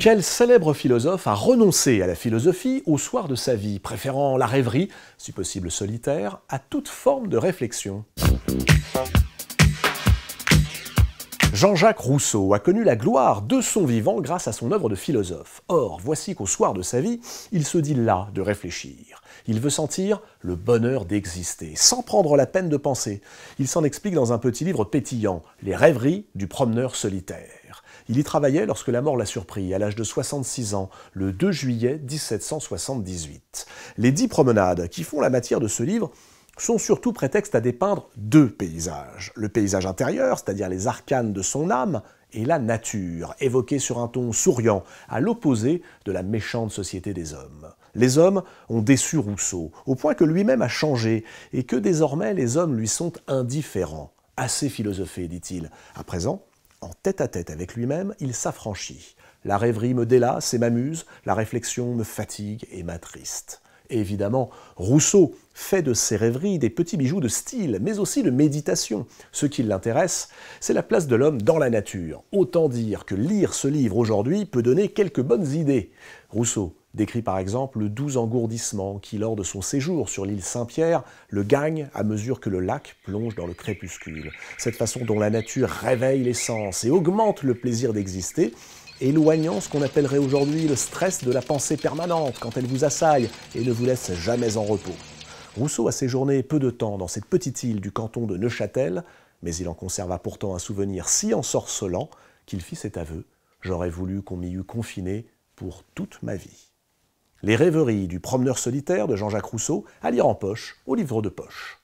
Quel célèbre philosophe a renoncé à la philosophie au soir de sa vie, préférant la rêverie, si possible solitaire, à toute forme de réflexion Jean-Jacques Rousseau a connu la gloire de son vivant grâce à son œuvre de philosophe. Or, voici qu'au soir de sa vie, il se dit là de réfléchir. Il veut sentir le bonheur d'exister, sans prendre la peine de penser. Il s'en explique dans un petit livre pétillant, Les rêveries du promeneur solitaire. Il y travaillait lorsque la mort l'a surpris, à l'âge de 66 ans, le 2 juillet 1778. Les dix promenades qui font la matière de ce livre sont surtout prétexte à dépeindre deux paysages. Le paysage intérieur, c'est-à-dire les arcanes de son âme, et la nature, évoquée sur un ton souriant, à l'opposé de la méchante société des hommes. Les hommes ont déçu Rousseau, au point que lui-même a changé, et que désormais les hommes lui sont indifférents. Assez philosophé, dit-il. À présent, en tête-à-tête avec lui-même, il s'affranchit. La rêverie me délace et m'amuse, la réflexion me fatigue et m'attriste. Évidemment, Rousseau fait de ses rêveries des petits bijoux de style, mais aussi de méditation. Ce qui l'intéresse, c'est la place de l'homme dans la nature. Autant dire que lire ce livre aujourd'hui peut donner quelques bonnes idées. Rousseau décrit par exemple le doux engourdissement qui, lors de son séjour sur l'île Saint-Pierre, le gagne à mesure que le lac plonge dans le crépuscule. Cette façon dont la nature réveille les sens et augmente le plaisir d'exister, éloignant ce qu'on appellerait aujourd'hui le stress de la pensée permanente quand elle vous assaille et ne vous laisse jamais en repos. Rousseau a séjourné peu de temps dans cette petite île du canton de Neuchâtel, mais il en conserva pourtant un souvenir si ensorcelant qu'il fit cet aveu J'aurais voulu qu'on m'y eût confiné pour toute ma vie. Les rêveries du promeneur solitaire de Jean-Jacques Rousseau à lire en poche, au livre de poche.